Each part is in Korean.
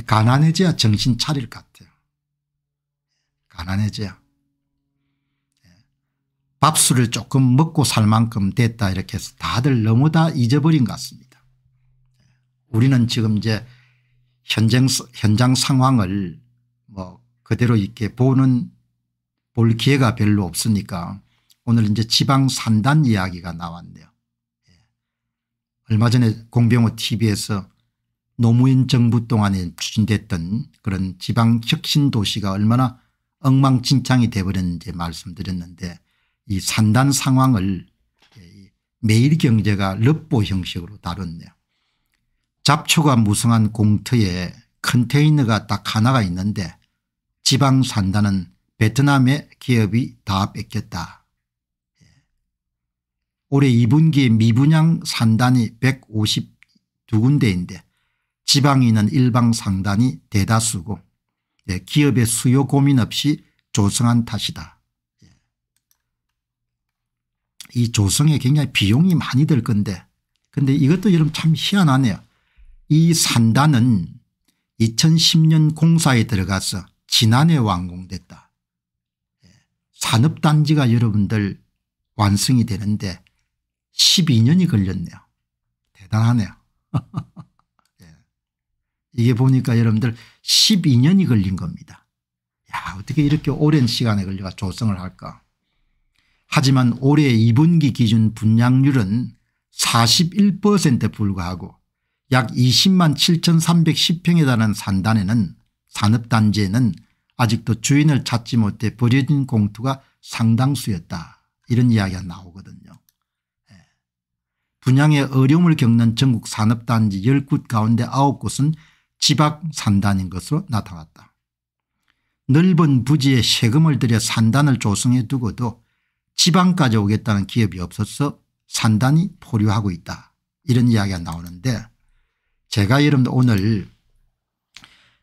가난해져야 정신 차릴 것 같아요. 가난해져야. 예. 밥술을 조금 먹고 살 만큼 됐다 이렇게 해서 다들 너무 다 잊어버린 것 같습니다. 예. 우리는 지금 이제 현장, 현장 상황을 뭐 그대로 이게 보는 볼 기회가 별로 없으니까 오늘 이제 지방 산단 이야기가 나왔네요. 예. 얼마 전에 공병호 tv에서 노무현 정부 동안에 추진됐던 그런 지방 혁신 도시가 얼마나 엉망진창이 돼버렸는지 말씀드렸는데 이 산단 상황을 예, 매일 경제가 럽보 형식으로 다뤘네요. 잡초가 무성한 공터에 컨테이너가 딱 하나가 있는데 지방 산단은 베트남의 기업이 다 뺏겼다. 예. 올해 2분기에 미분양 산단이 152군데인데 지방에 있는 일방상단이 대다수고 예, 기업의 수요 고민 없이 조성한 탓이다. 예. 이 조성에 굉장히 비용이 많이 들 건데 근데 이것도 여러분 참 희한하네요. 이 산단은 2010년 공사에 들어가서 지난해 완공됐다. 예. 산업단지가 여러분들 완성이 되는데 12년이 걸렸네요. 대단하네요. 이게 보니까 여러분들 12년이 걸린 겁니다. 야 어떻게 이렇게 오랜 시간에 걸려 조성을 할까. 하지만 올해 2분기 기준 분양률은 41%에 불과하고 약 20만 7310평에 달하는 산단에는 산업단지에는 아직도 주인을 찾지 못해 버려진 공투가 상당수였다 이런 이야기가 나오거든요. 예. 분양에 어려움을 겪는 전국 산업단지 10곳 가운데 9곳은 지박산단인 것으로 나타났다. 넓은 부지에 세금을 들여 산단을 조성해 두고도 지방까지 오겠다는 기업이 없어서 산단이 포류하고 있다. 이런 이야기가 나오는데 제가 여러분 오늘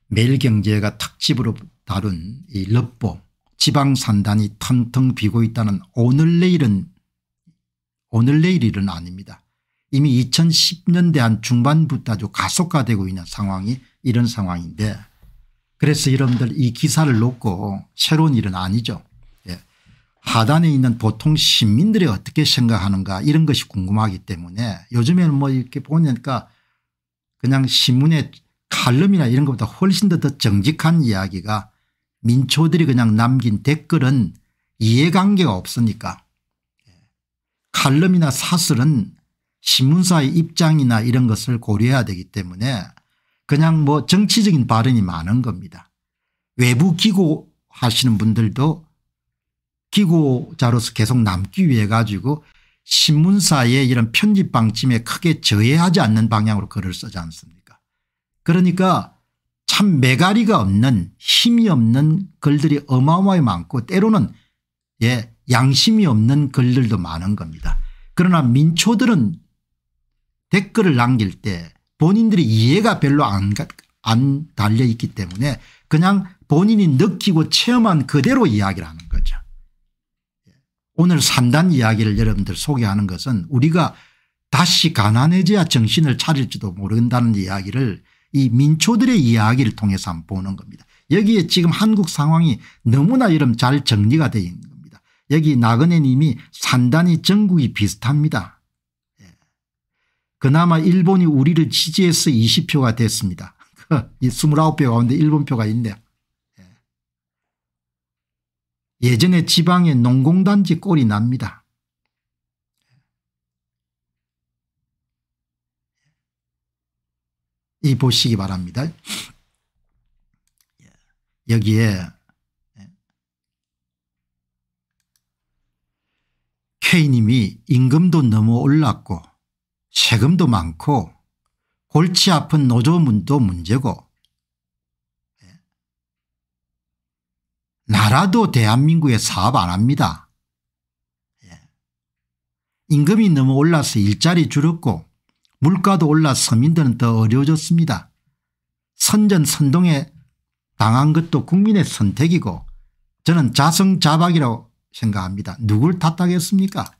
매일경제가 특집으로 다룬 이 럽보 지방산단이 텅텅 비고 있다는 오늘 내일은 오늘 내 일은 아닙니다. 이미 2010년대 한 중반부터 아주 가속화되고 있는 상황이 이런 상황인데 그래서 여러분들 이 기사를 놓고 새로운 일은 아니죠. 예. 하단에 있는 보통 시민들이 어떻게 생각하는가 이런 것이 궁금하기 때문에 요즘에는 뭐 이렇게 보니까 그냥 신문에 칼럼이나 이런 것보다 훨씬 더, 더 정직한 이야기가 민초들이 그냥 남긴 댓글은 이해관계가 없으니까 예. 칼럼이나 사설은 신문사의 입장이나 이런 것을 고려해야 되기 때문에 그냥 뭐 정치적인 발언이 많은 겁니다. 외부 기고 하시는 분들도 기고자로서 계속 남기 위해 가지고 신문사의 이런 편집 방침에 크게 저해하지 않는 방향으로 글을 쓰지 않습니까 그러니까 참 메가리가 없는 힘이 없는 글들이 어마어마히 많고 때로는 예 양심이 없는 글들도 많은 겁니다. 그러나 민초들은 댓글을 남길 때 본인들이 이해가 별로 안, 안 달려있기 때문에 그냥 본인이 느끼고 체험한 그대로 이야기를 하는 거죠. 오늘 산단 이야기를 여러분들 소개하는 것은 우리가 다시 가난해져야 정신을 차릴지도 모른다는 이야기를 이 민초들의 이야기를 통해서 한번 보는 겁니다. 여기에 지금 한국 상황이 너무나 이름 잘 정리가 되어 있는 겁니다. 여기 나그네 님이 산단이 전국이 비슷합니다. 그나마 일본이 우리를 지지해서 20표가 됐습니다. 29표 가운데 일본 표가 있네요. 예. 예전에 지방에 농공단지 꼴이 납니다. 예. 이 보시기 바랍니다. 예. 여기에 K님이 임금도 너무 올랐고 세금도 많고 골치 아픈 노조문도 문제고 나라도 대한민국에 사업 안 합니다. 임금이 너무 올라서 일자리 줄었고 물가도 올라 서민들은 더 어려워졌습니다. 선전 선동에 당한 것도 국민의 선택이고 저는 자성자박이라고 생각합니다. 누굴 탓하겠습니까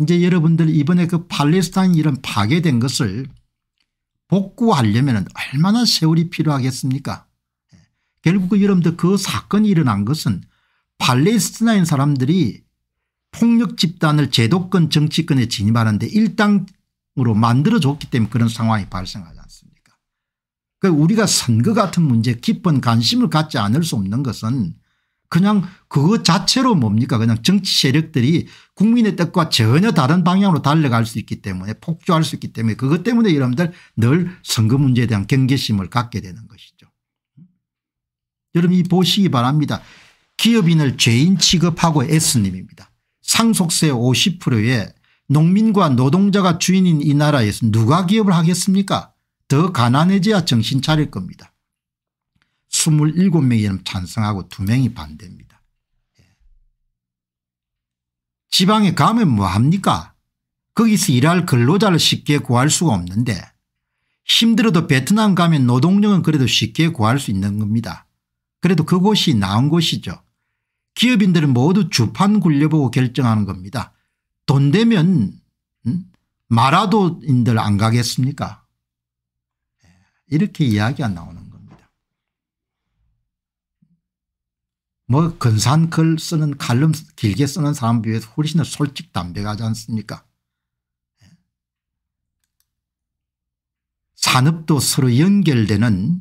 이제 여러분들 이번에 그 팔레스타인 이런 파괴된 것을 복구하려면 얼마나 세월이 필요하겠습니까 예. 결국 그 여러분들 그 사건이 일어난 것은 팔레스타인 사람들이 폭력 집단을 제도권 정치권에 진입하는데 일당으로 만들어줬기 때문에 그런 상황이 발생하지 않습니까 그러니까 우리가 선거 같은 문제에 깊은 관심을 갖지 않을 수 없는 것은 그냥 그거 자체로 뭡니까 그냥 정치 세력들이 국민의 뜻과 전혀 다른 방향으로 달려갈 수 있기 때문에 폭주할 수 있기 때문에 그것 때문에 여러분들 늘 선거 문제에 대한 경계심을 갖게 되는 것이죠. 여러분 이 보시기 바랍니다. 기업인을 죄인 취급하고 S님입니다. 상속세 50%에 농민과 노동자가 주인인 이 나라에서 누가 기업을 하겠습니까 더 가난해져야 정신 차릴 겁니다. 27명이 찬성하고 2명이 반대입니다. 예. 지방에 가면 뭐합니까 거기서 일할 근로자를 쉽게 구할 수가 없는데 힘들어도 베트남 가면 노동력은 그래도 쉽게 구할 수 있는 겁니다. 그래도 그곳이 나은 곳이죠. 기업인들은 모두 주판 굴려보고 결정하는 겁니다. 돈 되면 음? 마라도인들 안 가겠습니까 예. 이렇게 이야기가 나오는 뭐 근사한 글 쓰는 칼럼 길게 쓰는 사람 비해서 훨씬 더 솔직 담백하지 않습니까 예. 산업도 서로 연결되는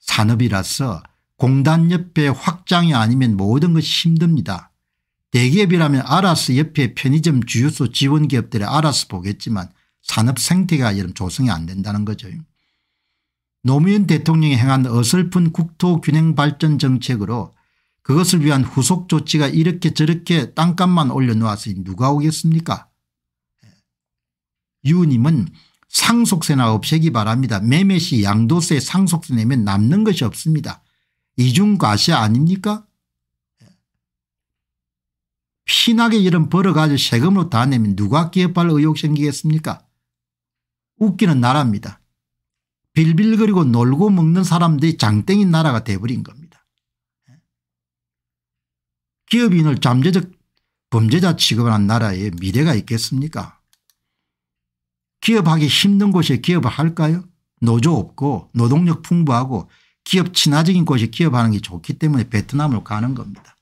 산업이라서 공단 옆에 확장이 아니면 모든 것이 힘듭니다. 대기업이라면 알아서 옆에 편의점 주유소 지원기업들이 알아서 보겠지만 산업 생태가 이런 조성이 안 된다는 거죠. 노무현 대통령이 행한 어설픈 국토균형발전 정책으로 그것을 위한 후속 조치가 이렇게 저렇게 땅값만 올려놓았으니 누가 오겠습니까 예. 유님은 상속세나 없애기 바랍니다. 매매시 양도세 상속세 내면 남는 것이 없습니다. 이중과세 아닙니까 예. 피나게 이런 벌어가지고 세금으로 다 내면 누가 기업할 의혹 생기겠습니까 웃기는 나라입니다. 빌빌거리고 놀고 먹는 사람들이 장땡인 나라가 돼버린 겁니다. 기업인을 잠재적 범죄자 취급을한 나라에 미래가 있겠습니까 기업하기 힘든 곳에 기업을 할까요 노조 없고 노동력 풍부하고 기업 친화적인 곳에 기업하는 게 좋기 때문에 베트남으로 가는 겁니다.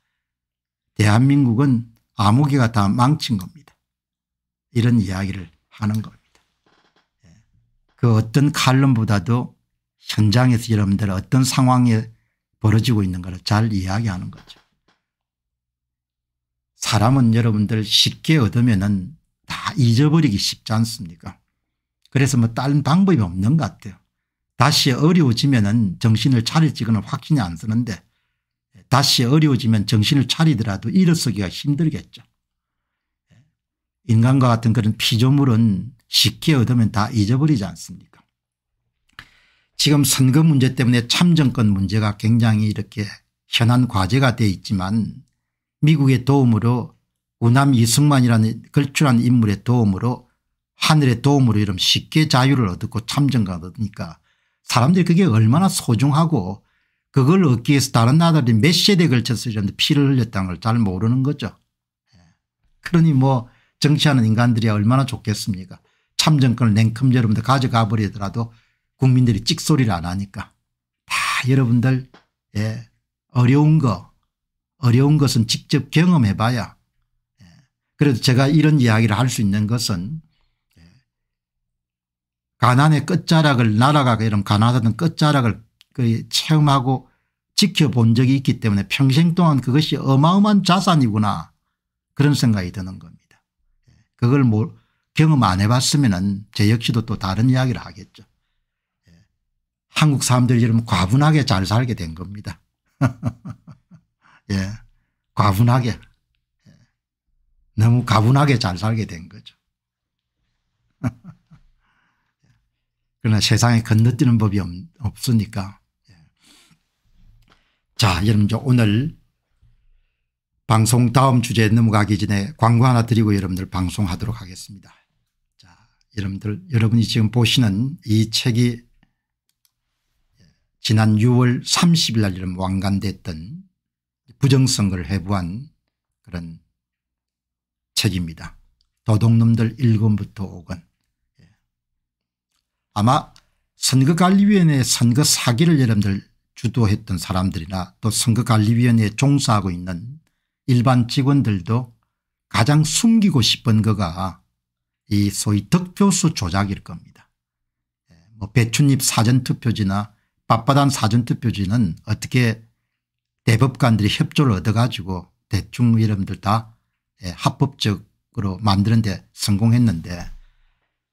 대한민국은 아무개가 다 망친 겁니다. 이런 이야기를 하는 겁니다. 예. 그 어떤 칼럼보다도 현장에서 여러분들 어떤 상황에 벌어지고 있는 것잘 이야기하는 거죠. 사람은 여러분들 쉽게 얻으면은 다 잊어버리기 쉽지 않습니까? 그래서 뭐 다른 방법이 없는 것 같아요. 다시 어려워지면은 정신을 차릴지는 확신이 안 서는데 다시 어려워지면 정신을 차리더라도 일어서기가 힘들겠죠. 인간과 같은 그런 피조물은 쉽게 얻으면 다 잊어버리지 않습니까? 지금 선거 문제 때문에 참정권 문제가 굉장히 이렇게 현안 과제가 돼 있지만 미국의 도움으로 우남 이승만이라는 걸출한 인물의 도움으로 하늘의 도움으로 이런 쉽게 자유를 얻고 참정가 얻으니까 사람들이 그게 얼마나 소중하고 그걸 얻기 위해서 다른 나라들이 몇 세대에 걸쳐서 이런 피를 흘렸다는 걸 잘 모르는 거죠. 예. 그러니 뭐 정치하는 인간들이 얼마나 좋겠습니까 참정권을 냉큼 여러분들 가져가 버리더라도 국민들이 찍소리를 안 하니까 다 여러분들 예 어려운 거 어려운 것은 직접 경험해 봐야 예, 그래도 제가 이런 이야기를 할 수 있는 것은 예, 가난의 끝자락을 날아가 이런 가난하던 끝자락을 체험하고 지켜본 적이 있기 때문에 평생 동안 그것이 어마어마한 자산이구나 그런 생각이 드는 겁니다. 예, 그걸 뭐 경험 안 해봤으면 제 역시도 또 다른 이야기를 하겠죠. 한국 사람들이 여 과분하게 잘 살게 된 겁니다. 예. 과분하게 예. 너무 과분하게잘 살게 된 거죠. 그러나 세상에 건너뛰는 법이 없으니까. 예. 자 여러분 저 오늘 방송 다음 주제에 넘어가기 전에 광고 하나 드리고 여러분들 방송하도록 하겠습니다. 자 여러분들 여러분이 지금 보시는 이 책이 지난 6월 30일 날 이름 왕관됐던 부정선거를 해부한 그런 책입니다. 도둑놈들 1권부터 5권. 예. 아마 선거관리위원회 선거 사기를 여러분들 주도했던 사람들이나 또 선거관리위원회에 종사하고 있는 일반 직원들도 가장 숨기고 싶은 거가 이 소위 득표수 조작일 겁니다. 예. 뭐 배춧잎 사전투표지나 밥바단 사전투표지는 어떻게 대법관들이 협조를 얻어가지고 대충 이름들다 예, 합법적으로 만드는 데 성공했는데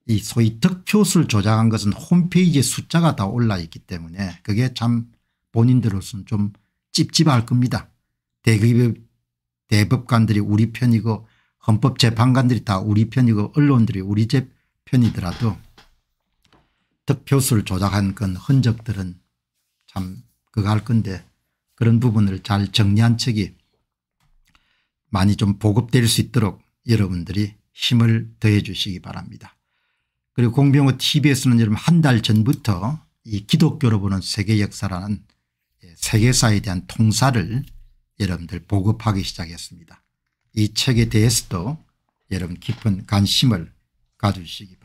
이 소위 득표수를 조작한 것은 홈페이지에 숫자가 다 올라 있기 때문에 그게 참 본인들로서는 좀 찝찝할 겁니다. 대기업 대법관들이 우리 편이고 헌법재판관들이 다 우리 편이고 언론들이 우리 편이더라도 득표수를 조작한 건 흔적들은 참 그거 할 건데 그런 부분을 잘 정리한 책이 많이 좀 보급될 수 있도록 여러분들이 힘을 더해 주시기 바랍니다. 그리고 공병호 tv에서는 여러분 한 달 전부터 이 기독교로 보는 세계 역사라는 예, 세계사에 대한 통사를 여러분들 보급하기 시작했습니다. 이 책에 대해서도 여러분 깊은 관심을 가주시기 바랍니다.